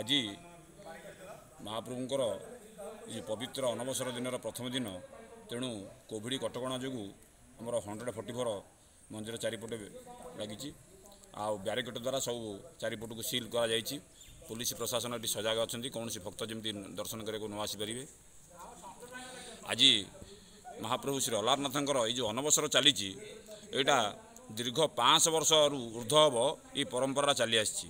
ଆଜି ମହାପ୍ରଭୁଙ୍କର ଏ ପବିତ୍ର ଅନବସର ଦିନର ପ୍ରଥମ ଦିନ ତେଣୁ କୋଭିଡ଼ କଟକଣା ଯୋଗୁଁ ଆମର ହଣ୍ଡ୍ରେଡ଼ ଫର୍ଟି ଫୋର୍ ମନ୍ଦିର ଚାରିପଟେ ଲାଗିଛି ଆଉ ବ୍ୟାରିକେଟ୍ ଦ୍ୱାରା ସବୁ ଚାରିପଟକୁ ସିଲ୍ କରାଯାଇଛି ପୋଲିସ ପ୍ରଶାସନ ଏଠି ସଜାଗ ଅଛନ୍ତି କୌଣସି ଭକ୍ତ ଯେମିତି ଦର୍ଶନ କରିବାକୁ ନ ଆସିପାରିବେ ଆଜି ମହାପ୍ରଭୁ ଶ୍ରୀ ଅଲାରନାଥଙ୍କର ଏଇ ଯେଉଁ ଅନବସର ଚାଲିଛି ଏଇଟା ଦୀର୍ଘ ପାଞ୍ଚଶହ ବର୍ଷରୁ ଉର୍ଦ୍ଧ୍ୱ ହେବ ଏଇ ପରମ୍ପରା ଚାଲିଆସିଛି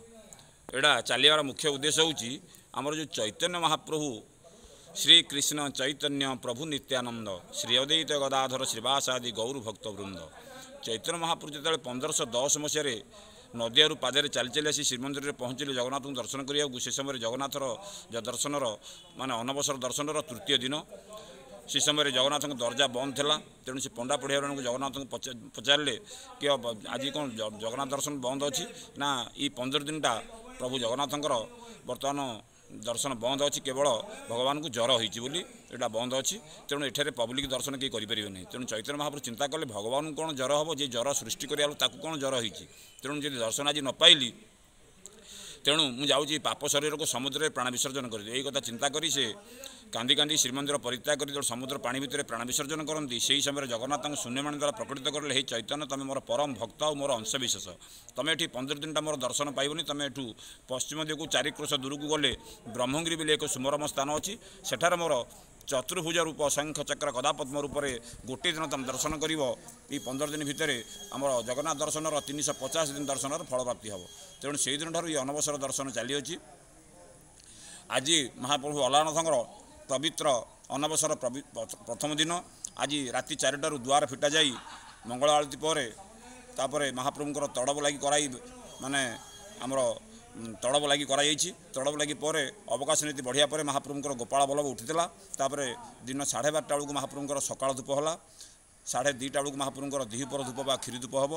ଏଇଟା ଚାଲିବାର ମୁଖ୍ୟ ଉଦ୍ଦେଶ୍ୟ ହେଉଛି ଆମର ଯେଉଁ ଚୈତନ୍ୟ ମହାପ୍ରଭୁ ଶ୍ରୀକୃଷ୍ଣ ଚୈତନ୍ୟ ପ୍ରଭୁ ନିତ୍ୟାନନ୍ଦ ଶ୍ରୀଅଦୈତ ଗଦାଧର ଶ୍ରୀବାସ ଆଦି ଗୌରଭକ୍ତ ବୃନ୍ଦ ଚୈତନ୍ୟ ମହାପ୍ରଭୁ ଯେତେବେଳେ ପନ୍ଦରଶହ ଦଶ ମସିହାରେ ନଦିଆରୁ ପାଦରେ ଚାଲି ଚାଲି ଆସି ଶ୍ରୀମନ୍ଦିରରେ ପହଞ୍ଚିଲେ ଜଗନ୍ନାଥଙ୍କୁ ଦର୍ଶନ କରିବାକୁ ସେ ସମୟରେ ଜଗନ୍ନାଥର ଯେଉଁ ଦର୍ଶନର ମାନେ ଅନବସର ଦର୍ଶନର ତୃତୀୟ ଦିନ ସେ ସମୟରେ ଜଗନ୍ନାଥଙ୍କ ଦରଜା ବନ୍ଦ ଥିଲା ତେଣୁ ସେ ପଣ୍ଡା ପଢ଼ିଆଣୀଙ୍କୁ ଜଗନ୍ନାଥଙ୍କୁ ପଚାରିଲେ କି ଆଜି କ'ଣ ଜଗନ୍ନାଥ ଦର୍ଶନ ବନ୍ଦ ଅଛି ନା ଏଇ ପନ୍ଦର ଦିନଟା ପ୍ରଭୁ ଜଗନ୍ନାଥଙ୍କର ବର୍ତ୍ତମାନ ଦର୍ଶନ ବନ୍ଦ ଅଛି କେବଳ ଭଗବାନଙ୍କୁ ଜ୍ୱର ହୋଇଛି ବୋଲି ଏଇଟା ବନ୍ଦ ଅଛି ତେଣୁ ଏଠାରେ ପବ୍ଲିକ ଦର୍ଶନ କେହି କରିପାରିବେ ନାହିଁ ତେଣୁ ଚୈତନ୍ୟ ମହାପ୍ରଭୁ ଚିନ୍ତା କଲେ ଭଗବାନଙ୍କୁ କ'ଣ ଜ୍ୱର ହେବ ଯେ ଜ୍ୱର ସୃଷ୍ଟି କରିବାକୁ ତାକୁ କ'ଣ ଜ୍ୱର ହୋଇଛି ତେଣୁ ଯଦି ଦର୍ଶନ ଆଜି ନ ପାଇଲି ତେଣୁ ମୁଁ ଯାଉଛି ପାପ ଶରୀରକୁ ସମୁଦ୍ରରେ ପ୍ରାଣ ବିସର୍ଜନ କରିଦେବି ଏଇ କଥା ଚିନ୍ତା କରି ସେ କାନ୍ଦି କାନ୍ଦି ଶ୍ରୀମନ୍ଦିର ପରିତ୍ୟାଗ କରି ଯେଉଁ ସମୁଦ୍ର ପାଣି ଭିତରେ ପ୍ରାଣ ବିସର୍ଜନ କରନ୍ତି ସେହି ସମୟରେ ଜଗନ୍ନାଥଙ୍କୁ ଶୂନ୍ୟମାନ ଦ୍ୱାରା ପ୍ରକଟିତ କରିଲେ ହେଇ ଚୈତନ୍ୟ ତୁମେ ମୋର ପରମ ଭକ୍ତ ଆଉ ମୋର ଅଂଶବିଶେଷ ତୁମେ ଏଠି ପନ୍ଦର ଦିନଟା ମୋର ଦର୍ଶନ ପାଇବନି ତୁମେ ଏଠୁ ପଶ୍ଚିମ ଦିଗକୁ ଚାରି କ୍ରୋଶ ଦୂରକୁ ଗଲେ ବ୍ରହ୍ମଗିରି ବୋଲି ଏକ ସୁମରମ ସ୍ଥାନ ଅଛି ସେଠାରେ ମୋର ଚତୁର୍ଭୁଜ ରୂପ ଅସଂଖ୍ୟ ଚକ୍ର କଦାପଦ୍ମ ରୂପରେ ଗୋଟିଏ ଦିନ ତୁମେ ଦର୍ଶନ କରିବ ଏଇ ପନ୍ଦର ଦିନ ଭିତରେ ଆମର ଜଗନ୍ନାଥ ଦର୍ଶନର ତିନିଶହ ପଚାଶ ଦିନ ଦର୍ଶନର ଫଳପ୍ରାପ୍ତି ହେବ ତେଣୁ ସେହିଦିନଠାରୁ ଏଇ ଅନବସର ଦର୍ଶନ ଚାଲିଅଛି ଆଜି ମହାପ୍ରଭୁ ଅଲାନଥଙ୍କର ପବିତ୍ର ଅନବସର ପ୍ରଥମ ଦିନ ଆଜି ରାତି ଚାରିଟାରୁ ଦୁଆର ଫିଟାଯାଇ ମଙ୍ଗଳ ଆଳତି ପରେ ତାପରେ ମହାପ୍ରଭୁଙ୍କର ତଡ଼ବ ଲାଗି କରାଇ ମାନେ ଆମର ତଡ଼ବ ଲାଗି କରାଯାଇଛି ତଡ଼ବ ଲାଗି ପରେ ଅବକାଶ ନୀତି ବଢ଼ିବା ପରେ ମହାପ୍ରଭୁଙ୍କର ଗୋପାଳ ବଲ୍ଲଭ ଉଠିଥିଲା ତାପରେ ଦିନ ସାଢ଼େ ବାରଟା ବେଳକୁ ମହାପ୍ରଭୁଙ୍କର ସକାଳ ଧୂପ ହେଲା ସାଢ଼େ ଦୁଇଟା ବେଳକୁ ମହାପ୍ରଭୁଙ୍କର ଦିହିପର ଧୂପ ବା କ୍ଷୀରି ଧୂପ ହେବ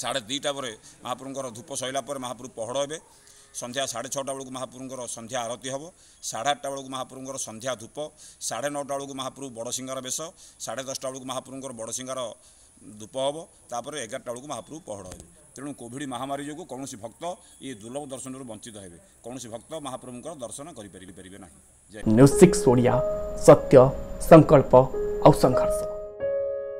ସାଢ଼େ ଦୁଇଟା ପରେ ମହାପ୍ରଭୁଙ୍କର ଧୂପ ସରିଲା ପରେ ମହାପ୍ରଭୁ ପହଡ଼ ହେବେ ସନ୍ଧ୍ୟା ସାଢ଼େ ଛଅଟା ବେଳକୁ ମହାପ୍ରଭୁଙ୍କର ସନ୍ଧ୍ୟା ଆରତୀ ହେବ ସାଢ଼େ ଆଠଟା ବେଳକୁ ମହାପ୍ରଭୁଙ୍କର ସନ୍ଧ୍ୟା ଧୂପ ସାଢ଼େ ନଅଟା ବେଳକୁ ମହାପ୍ରଭୁ ବଡ଼ସିଂହାର ବେଶ ସାଢ଼େ ଦଶଟା ବେଳକୁ ମହାପ୍ରଭୁଙ୍କର ବଡ଼ସିଂହାର ଧୂପ ହେବ ତାପରେ ଏଗାରଟା ବେଳକୁ ମହାପ୍ରଭୁ ପହଡ଼ ହେବେ ତେଣୁ କୋଭିଡ଼ ମହାମାରୀ ଯୋଗୁଁ କୌଣସି ଭକ୍ତ ଏ ଦୁର୍ଲଭ ଦର୍ଶନରୁ ବଞ୍ଚିତ ହେବେ କୌଣସି ଭକ୍ତ ମହାପ୍ରଭୁଙ୍କର ଦର୍ଶନ କରିପାରିବେ ପାରିବେ ନାହିଁ ନ୍ୟୁଜ୍ ସିକ୍ସ ଓଡ଼ିଆ ସତ୍ୟ ସଂକଳ୍ପ ଆଉ ସଂଘର୍ଷ